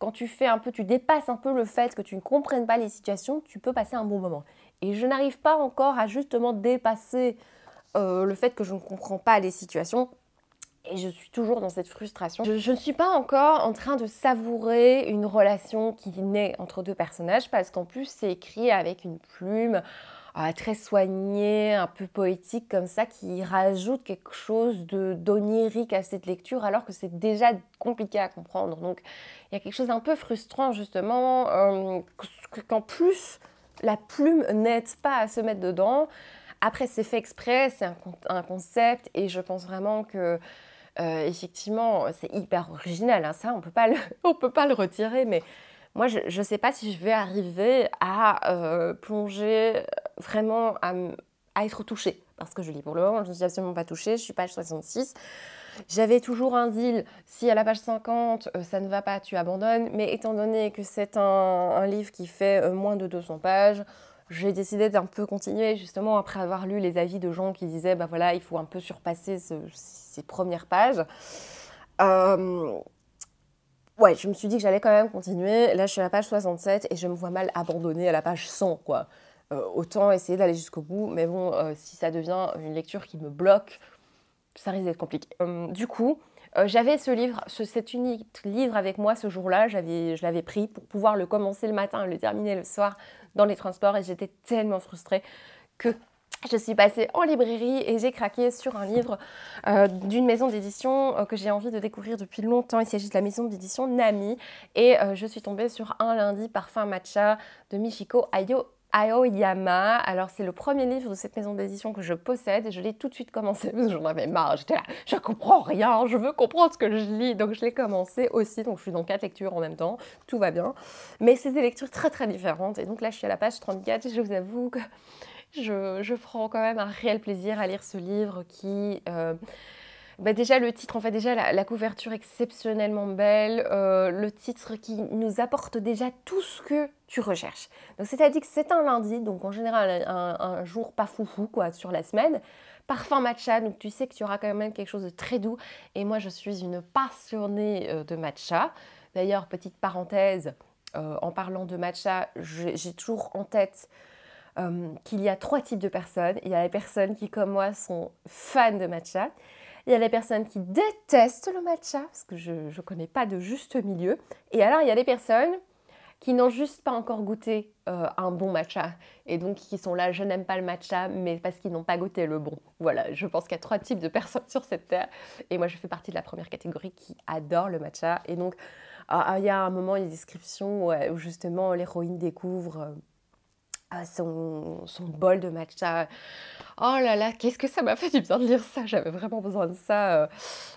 quand tu fais un peu, tu dépasses un peu le fait que tu ne comprennes pas les situations, tu peux passer un bon moment. Et je n'arrive pas encore à justement dépasser euh, le fait que je ne comprends pas les situations. Et je suis toujours dans cette frustration. Je, ne suis pas encore en train de savourer une relation qui naît entre deux personnages parce qu'en plus c'est écrit avec une plume euh, très soignée, un peu poétique comme ça, qui rajoute quelque chose d'onirique à cette lecture alors que c'est déjà compliqué à comprendre. Donc il y a quelque chose d'un peu frustrant justement euh, qu'en plus la plume n'aide pas à se mettre dedans. Après, c'est fait exprès, c'est un, concept, et je pense vraiment que euh, effectivement, c'est hyper original, hein. ça, on ne (laughs) peut pas le retirer, mais moi, je ne sais pas si je vais arriver à euh, plonger vraiment, à, être touchée, parce que je lis pour le moment, je ne suis absolument pas touchée, je suis page 66. J'avais toujours un deal, si à la page 50 euh, ça ne va pas, tu abandonnes, mais étant donné que c'est un, livre qui fait euh, moins de 200 pages, j'ai décidé d'un peu continuer justement après avoir lu les avis de gens qui disaient bah voilà il faut un peu surpasser ces premières pages. Euh, ouais, je me suis dit que j'allais quand même continuer. Là, je suis à la page 67 et je me vois mal abandonner à la page 100, quoi. autant essayer d'aller jusqu'au bout, mais bon, si ça devient une lecture qui me bloque ça risque d'être compliqué. Euh, du coup, euh, j'avais ce livre, cet unique livre avec moi ce jour-là. Je l'avais pris pour pouvoir le commencer le matin, et le terminer le soir dans les transports. Et j'étais tellement frustrée que je suis passée en librairie et j'ai craqué sur un livre euh, d'une maison d'édition que j'ai envie de découvrir depuis longtemps. Il s'agit de la maison d'édition Nami. Et je suis tombée sur Un lundi parfum matcha de Michiko Ayo Aoyama. Alors, c'est le premier livre de cette maison d'édition que je possède et je l'ai tout de suite commencé (laughs) parce que j'en avais marre. J'étais là, je comprends rien, je veux comprendre ce que je lis. Donc, je l'ai commencé aussi. Donc, je suis dans quatre lectures en même temps. Tout va bien. Mais c'est des lectures très, très différentes. Et donc, là, je suis à la page 34 et je vous avoue que je, prends quand même un réel plaisir à lire ce livre qui. Euh, bah, déjà le titre, en fait déjà la, couverture exceptionnellement belle, euh, le titre qui nous apporte déjà tout ce que tu recherches. Donc c'est-à-dire que c'est un lundi, donc en général un, jour pas foufou quoi sur la semaine. Parfum matcha, donc tu sais que tu auras quand même quelque chose de très doux. Et moi je suis une passionnée euh, de matcha. D'ailleurs petite parenthèse, euh, en parlant de matcha, j'ai toujours en tête qu'il y a trois types de personnes. Il y a les personnes qui, comme moi, sont fans de matcha. Il y a les personnes qui détestent le matcha, parce que je ne connais pas de juste milieu. Et alors, il y a des personnes qui n'ont juste pas encore goûté euh, un bon matcha et donc qui sont là, je n'aime pas le matcha, mais parce qu'ils n'ont pas goûté le bon. Voilà, je pense qu'il y a trois types de (laughs) personnes sur cette terre et moi je fais partie de la première catégorie qui adore le matcha et donc ah, ah, il y a un moment, une description où, justement l'héroïne découvre. Euh, son, bol de matcha. Oh là là, qu'est-ce que ça m'a fait du bien de lire ça, j'avais vraiment besoin de ça. Euh.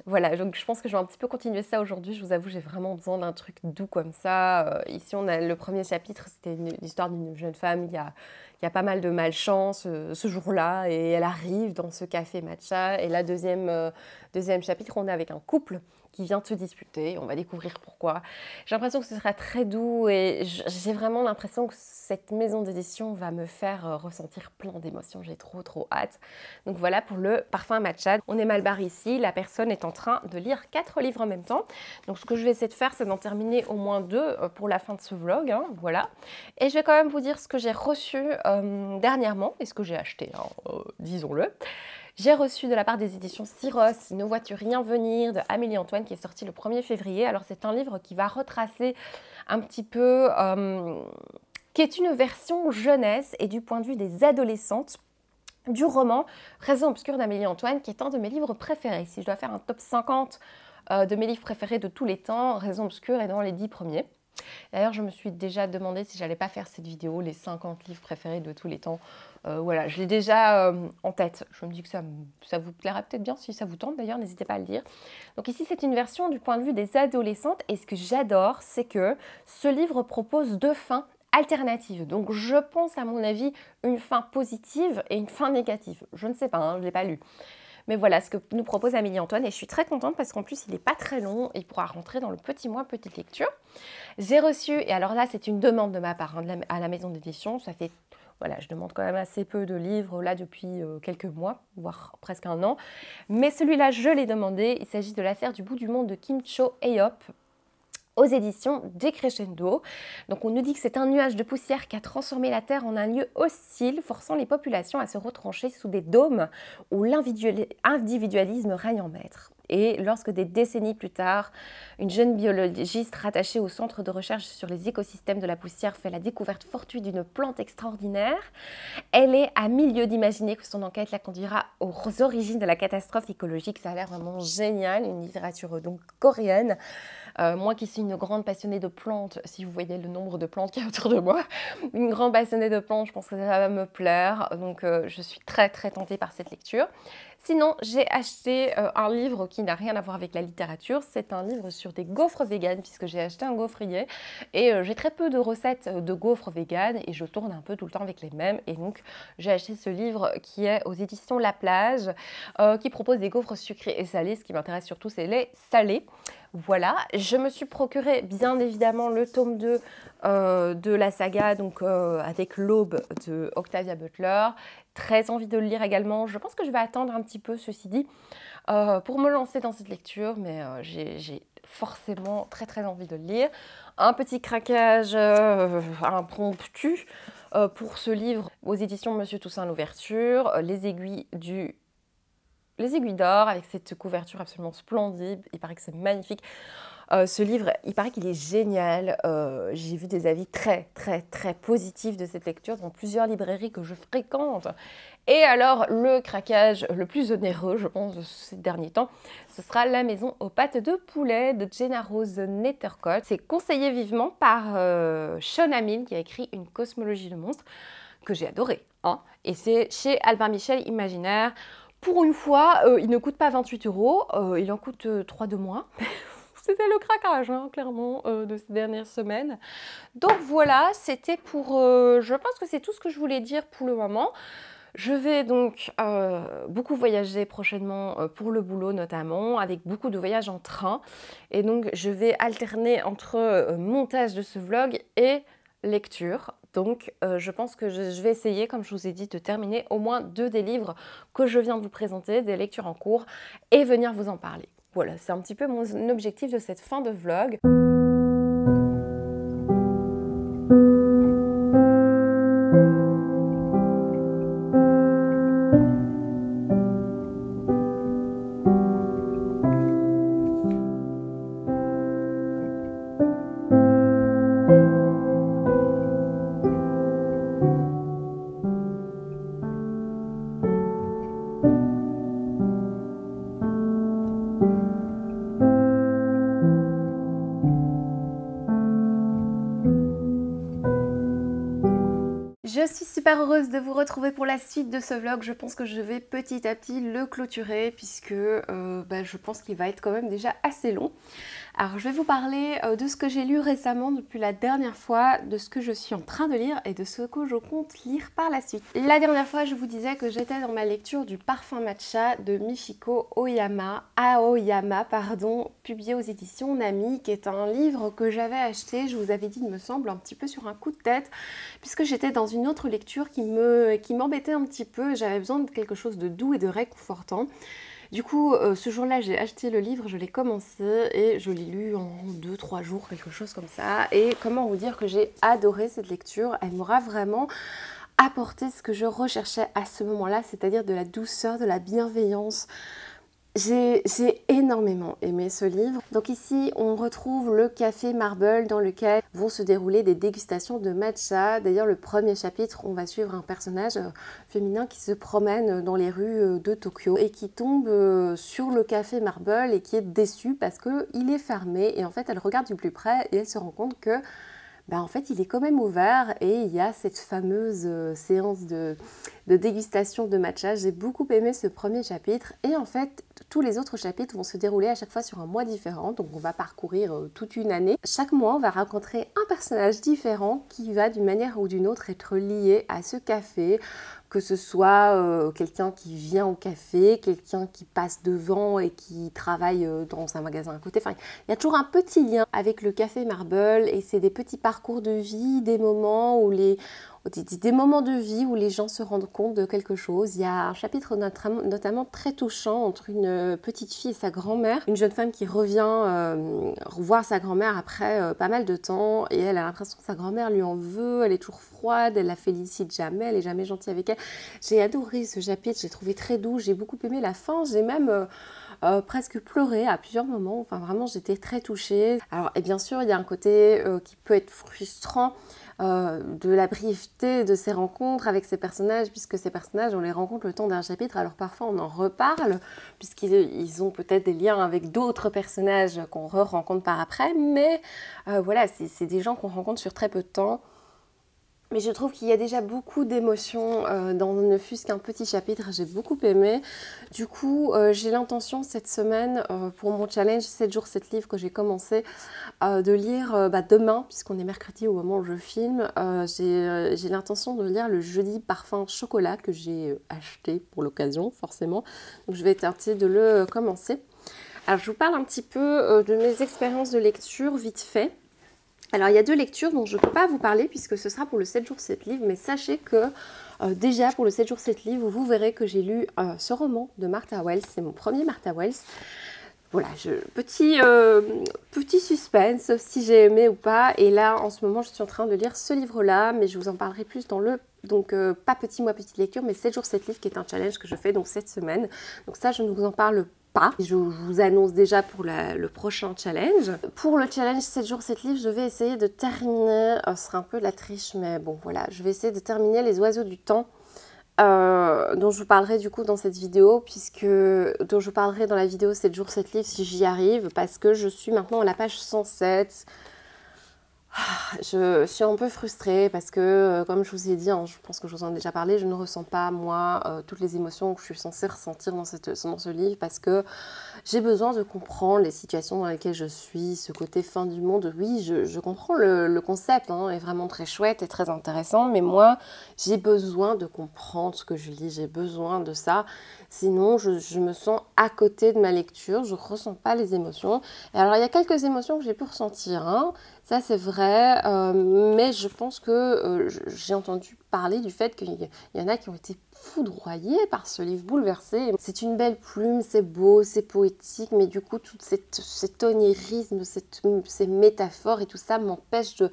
voilà, donc je pense que je vais un petit peu continuer ça aujourd'hui, je vous avoue, j'ai vraiment besoin d'un truc doux comme ça. Euh. ici, on a le premier chapitre, c'était l'histoire d'une jeune femme, il y a, il a pas mal de malchance euh, ce jour-là, et elle arrive dans ce café matcha. Et la deuxième, deuxième chapitre, on est avec un couple qui vient de se disputer. On va découvrir pourquoi. J'ai l'impression que ce sera très doux et j'ai vraiment l'impression que cette maison d'édition va me faire euh, ressentir plein d'émotions. J'ai trop trop hâte. Donc voilà pour le parfum matcha. On est mal barré ici. La personne est en train de lire quatre livres en même temps. Donc ce que je vais essayer de faire, c'est d'en terminer au moins deux euh, pour la fin de ce vlog. Hein. voilà. Et je vais quand même vous dire ce que j'ai reçu euh, dernièrement et ce que j'ai acheté, hein, disons-le. J'ai reçu de la part des éditions Cyros Ne vois-tu rien venir de Amélie Antoine qui est sorti le 1er février. Alors c'est un livre qui va retracer un petit peu, euh, qui est une version jeunesse et du point de vue des adolescentes du roman Raison obscure d'Amélie Antoine qui est un de mes livres préférés. Si je dois faire un top 50 euh, de mes livres préférés de tous les temps, Raison obscure est dans les 10 premiers. D'ailleurs, je me suis déjà demandé si j'allais pas faire cette vidéo, les 50 livres préférés de tous les temps. Euh, voilà, je l'ai déjà euh, en tête. Je me dis que ça, vous plaira peut-être bien si ça vous tente. D'ailleurs, n'hésitez pas à le dire. Donc ici, c'est une version du point de vue des adolescentes. Et ce que j'adore, c'est que ce livre propose deux fins alternatives, Donc je pense à mon avis une fin positive et une fin négative. Je ne sais pas, hein, je ne l'ai pas lu. Mais voilà ce que nous propose Amélie Antoine et je suis très contente parce qu'en plus il n'est pas très long et il pourra rentrer dans le petit mois petite lecture. J'ai reçu, et alors là c'est une demande de ma part hein, à la maison d'édition, ça fait voilà, je demande quand même assez peu de livres là depuis euh, quelques mois, voire presque un an. Mais celui-là, je l'ai demandé. Il s'agit de l'affaire du bout du monde de Kim Cho Eop aux éditions Crescendo. Donc on nous dit que c'est un nuage de poussière qui a transformé la Terre en un lieu hostile, forçant les populations à se retrancher sous des dômes où l'individualisme règne en maître et lorsque des décennies plus tard, une jeune biologiste rattachée au Centre de recherche sur les écosystèmes de la poussière fait la découverte fortuite d'une plante extraordinaire, elle est à milieu d'imaginer que son enquête la conduira aux origines de la catastrophe écologique. Ça a l'air vraiment génial, une littérature donc coréenne. Euh, moi qui suis une grande passionnée de plantes, si vous voyez le nombre de plantes qu'il y a autour de moi, une grande passionnée de plantes, je pense que ça va me plaire. Donc euh, je suis très très tentée par cette lecture. Sinon, j'ai acheté euh, un livre qui n'a rien à voir avec la littérature. C'est un livre sur des gaufres véganes, puisque j'ai acheté un gaufrier. Et euh, j'ai très peu de recettes euh, de gaufres véganes et je tourne un peu tout le temps avec les mêmes. Et donc, j'ai acheté ce livre qui est aux éditions La Plage, qui propose des gaufres sucrées et salées. Ce qui m'intéresse surtout, c'est les salées. Voilà, je me suis procuré bien évidemment le tome 2 de la saga, donc avec l'aube de Octavia Butler très envie de le lire également. Je pense que je vais attendre un petit peu, ceci dit, euh, pour me lancer dans cette lecture, mais euh, j'ai forcément très très envie de le lire. Un petit craquage euh, impromptu pour ce livre aux éditions Monsieur Toussaint l'ouverture, Les aiguilles du les aiguilles d'or avec cette couverture absolument splendide. Il paraît que c'est magnifique. Euh, ce livre, il paraît qu'il est génial. Euh, j'ai vu des avis très, très, très positifs de cette lecture dans plusieurs librairies que je fréquente. Et alors, le craquage le plus onéreux, je pense, de ces derniers temps, ce sera La maison aux pattes de poulet de Jenna Rose Nettercott. C'est conseillé vivement par euh, Sean Amin qui a écrit Une cosmologie de monstres que j'ai adoré. Hein. Et c'est chez Albin Michel Imaginaire. Pour une fois, il ne coûte pas 28 euros, il en coûte 3 de moins. (laughs) c'était le craquage, hein, clairement, euh, de ces dernières semaines. Donc voilà, c'était pour... Euh, je pense que c'est tout ce que je voulais dire pour le moment. Je vais donc euh, beaucoup voyager prochainement pour le boulot notamment, avec beaucoup de voyages en train. Et donc je vais alterner entre montage de ce vlog et lecture. Donc je pense que je vais essayer, comme je vous ai dit, de terminer au moins deux des livres que je viens de vous présenter, des lectures en cours, et venir vous en parler. Voilà, c'est un petit peu mon objectif de cette fin de vlog. de vous retrouver pour la suite de ce vlog. Je pense que je vais petit à petit le clôturer puisque euh, bah, je pense qu'il va être quand même déjà assez long. Alors je vais vous parler euh, de ce que j'ai lu récemment depuis la dernière fois, de ce que je suis en train de lire et de ce que je compte lire par la suite. La dernière fois je vous disais que j'étais dans ma lecture du parfum matcha de Michiko Oyama, Aoyama pardon, publié aux éditions Nami, qui est un livre que j'avais acheté, je vous avais dit il me semble, un petit peu sur un coup de tête, puisque j'étais dans une autre lecture qui me qui m'embêtait un petit peu. J'avais besoin de quelque chose de doux et de réconfortant. Du coup, euh, ce jour-là, j'ai acheté le livre, je l'ai commencé et je l'ai lu en 2-3 jours, quelque chose comme ça. Et comment vous dire que j'ai adoré cette lecture. Elle m'aura vraiment apporté ce que je recherchais à ce moment-là, c'est-à-dire de la douceur, de la bienveillance, j'ai énormément aimé ce livre. Donc ici, on retrouve le café Marble dans lequel vont se dérouler des dégustations de matcha. D'ailleurs, le premier chapitre, on va suivre un personnage euh, féminin qui se promène dans les rues euh, de Tokyo et qui tombe euh, sur le café Marble et qui est déçu parce qu'il est fermé. Et en fait, elle regarde du plus près et elle se rend compte que ben en fait, il est quand même ouvert et il y a cette fameuse séance de, de dégustation de matcha. J'ai beaucoup aimé ce premier chapitre et en fait, tous les autres chapitres vont se dérouler à chaque fois sur un mois différent, donc on va parcourir euh, toute une année. Chaque mois, on va rencontrer un personnage différent qui va d'une manière ou d'une autre être lié à ce café que ce soit euh, quelqu'un qui vient au café, quelqu'un qui passe devant et qui travaille euh, dans un magasin à côté. Enfin, il y a toujours un petit lien avec le café Marble et c'est des petits parcours de vie, des moments où les des, moments de vie où les gens se rendent compte de quelque chose. Il y a un chapitre notamment très touchant entre une euh, petite fille et sa grand-mère, une jeune femme qui revient voir sa grand-mère après pas mal de temps et elle a l'impression que sa grand-mère lui en veut, elle est toujours froide, elle la félicite jamais, elle est jamais gentille avec elle. J'ai adoré ce chapitre, j'ai trouvé très doux, j'ai beaucoup aimé la fin, j'ai même euh, euh, presque pleuré à plusieurs moments, enfin vraiment j'étais très touchée. Alors et bien sûr il y a un côté euh, qui peut être frustrant de la brièveté de ces rencontres avec ces personnages, puisque ces personnages, on les rencontre le temps d'un chapitre, alors parfois on en reparle, puisqu'ils ont peut-être des liens avec d'autres personnages qu'on re-rencontre par après, mais voilà, c'est des gens qu'on rencontre sur très peu de temps. Mais je trouve qu'il y a déjà beaucoup d'émotions euh, dans ne fût-ce qu'un petit chapitre. J'ai beaucoup aimé. Du coup, euh, j'ai l'intention cette semaine, euh, pour mon challenge 7 jours 7 livres que j'ai commencé, de lire bah, demain, puisqu'on est mercredi au moment où je filme. j'ai l'intention de lire le jeudi parfum chocolat que j'ai acheté pour l'occasion, forcément. Donc je vais tenter de le commencer. Alors je vous parle un petit peu de mes expériences de lecture vite fait. Alors il y a deux lectures dont je ne peux pas vous parler puisque ce sera pour le 7 jours 7 livres, mais sachez que euh, déjà pour le 7 jours 7 livres, vous verrez que j'ai lu euh, ce roman de Martha Wells, c'est mon premier Martha Wells. Voilà, je, petit, euh, petit suspense si j'ai aimé ou pas. Et là, en ce moment, je suis en train de lire ce livre-là, mais je vous en parlerai plus dans le donc pas petit mois, petite lecture, mais 7 jours 7 livres qui est un challenge que je fais donc cette semaine. Donc ça, je ne vous en parle pas pas. Je vous annonce déjà pour le prochain challenge. Pour le challenge 7 jours 7 livres, je vais essayer de terminer, euh, ce sera un peu de la triche, mais bon voilà, je vais essayer de terminer les oiseaux du temps. Euh, dont je vous parlerai du coup dans cette vidéo, puisque dont je parlerai dans la vidéo 7 jours 7 livres si j'y arrive, parce que je suis maintenant à la page 107. Ah, je suis un peu frustrée parce que, euh, comme je vous ai dit, hein, je pense que je vous en ai déjà parlé, je ne ressens pas, moi, euh, toutes les émotions que je suis censée ressentir dans, cette, dans ce livre parce que j'ai besoin de comprendre les situations dans lesquelles je suis, ce côté fin du monde. Oui, je, comprends le, concept, hein, est vraiment très chouette et très intéressant, mais moi, j'ai besoin de comprendre ce que je lis, j'ai besoin de ça. Sinon, je, me sens à côté de ma lecture, je ne ressens pas les émotions. alors, il y a quelques émotions que j'ai pu ressentir, hein. ça c'est vrai, euh, mais je pense que euh, j'ai entendu parler du fait qu'il y, en a qui ont été foudroyés par ce livre bouleversé. C'est une belle plume, c'est beau, c'est poétique, mais du coup, tout cet, cet onérisme, ces métaphores et tout ça m'empêche de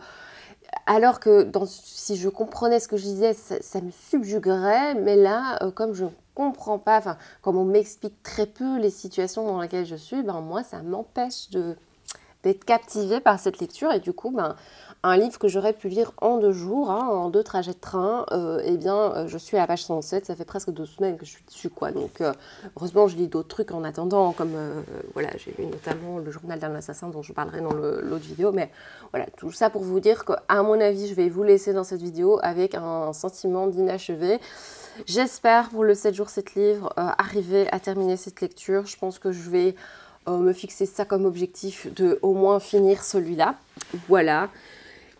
alors que si je comprenais ce que je disais, ça, me subjuguerait, mais là, euh, comme je ne comprends pas, enfin, comme on m'explique très peu les situations dans lesquelles je suis, ben moi, ça m'empêche d'être captivée par cette lecture et du coup, ben, un livre que j'aurais pu lire en deux jours, hein, en deux trajets de train, euh, eh bien, euh, je suis à la page 107, ça fait presque deux semaines que je suis dessus, quoi. Donc, euh, heureusement, je lis d'autres trucs en attendant, comme, voilà, j'ai lu notamment le journal d'un assassin dont je parlerai dans l'autre vidéo, mais voilà, tout ça pour vous dire qu'à mon avis, je vais vous laisser dans cette vidéo avec un sentiment d'inachevé. J'espère pour le 7 jours 7 livres arriver à terminer cette lecture. Je pense que je vais me fixer ça comme objectif de au moins finir celui-là. Voilà.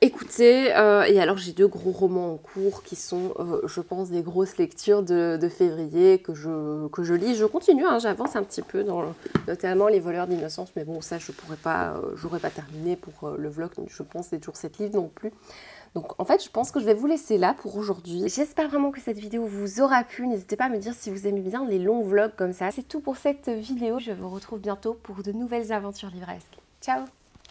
Écoutez, euh, et alors j'ai deux gros romans en cours qui sont, euh, je pense, des grosses lectures de, février que je, que je lis. Je continue, hein, j'avance un petit peu dans notamment Les voleurs d'innocence, mais bon, ça je pourrais pas, euh, j'aurais pas terminé pour le vlog, donc je pense c'est toujours cette livre non plus. Donc en fait, je pense que je vais vous laisser là pour aujourd'hui. J'espère vraiment que cette vidéo vous aura plu. N'hésitez pas à me dire si vous aimez bien les longs vlogs comme ça. C'est tout pour cette vidéo. Je vous retrouve bientôt pour de nouvelles aventures livresques. Ciao